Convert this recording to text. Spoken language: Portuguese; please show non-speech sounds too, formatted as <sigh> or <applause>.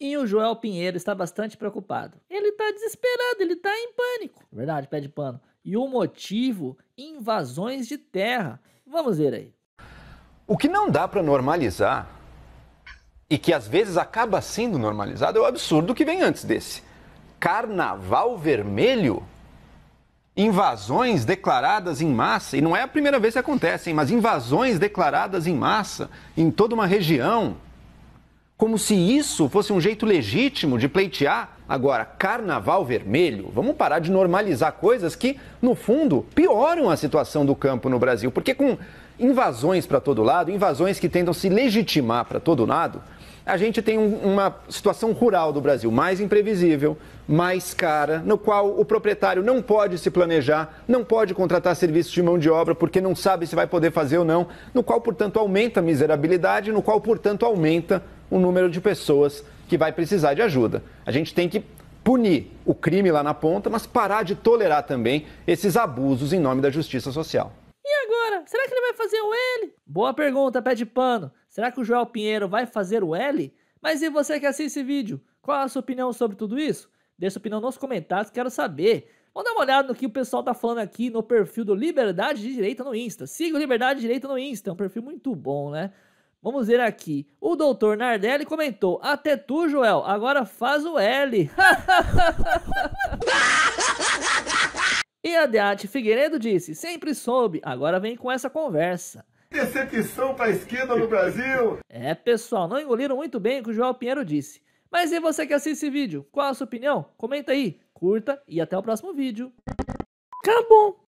E o Joel Pinheiro está bastante preocupado. Ele está desesperado, ele está em pânico. É verdade, pé de pano. E o motivo? Invasões de terra. Vamos ver aí. O que não dá para normalizar e que às vezes acaba sendo normalizado é o absurdo que vem antes desse. Carnaval vermelho? Invasões declaradas em massa, e não é a primeira vez que acontecem, mas invasões declaradas em massa em toda uma região como se isso fosse um jeito legítimo de pleitear. Agora, carnaval vermelho, vamos parar de normalizar coisas que, no fundo, pioram a situação do campo no Brasil. Porque com invasões para todo lado, invasões que tentam se legitimar para todo lado, a gente tem um, uma situação rural do Brasil mais imprevisível, mais cara, no qual o proprietário não pode se planejar, não pode contratar serviços de mão de obra porque não sabe se vai poder fazer ou não, no qual, portanto, aumenta a miserabilidade, no qual, portanto, aumenta o número de pessoas que vai precisar de ajuda. A gente tem que punir o crime lá na ponta, mas parar de tolerar também esses abusos em nome da justiça social. E agora? Será que ele vai fazer o L? Boa pergunta, pé de pano. Será que o Joel Pinheiro vai fazer o L? Mas e você que assiste esse vídeo? Qual a sua opinião sobre tudo isso? Deixa sua opinião nos comentários, quero saber. Vamos dar uma olhada no que o pessoal tá falando aqui no perfil do Liberdade de Direita no Insta. Siga o Liberdade de Direita no Insta, é um perfil muito bom, né? Vamos ver aqui. O doutor Nardelli comentou: Até tu, Joel, agora faz o L. <laughs> e a Deate Figueiredo disse: Sempre soube, agora vem com essa conversa. Decepção pra esquerda no Brasil! É, pessoal, não engoliram muito bem o que o Joel Pinheiro disse. Mas e você que assiste esse vídeo? Qual a sua opinião? Comenta aí, curta e até o próximo vídeo. Acabou!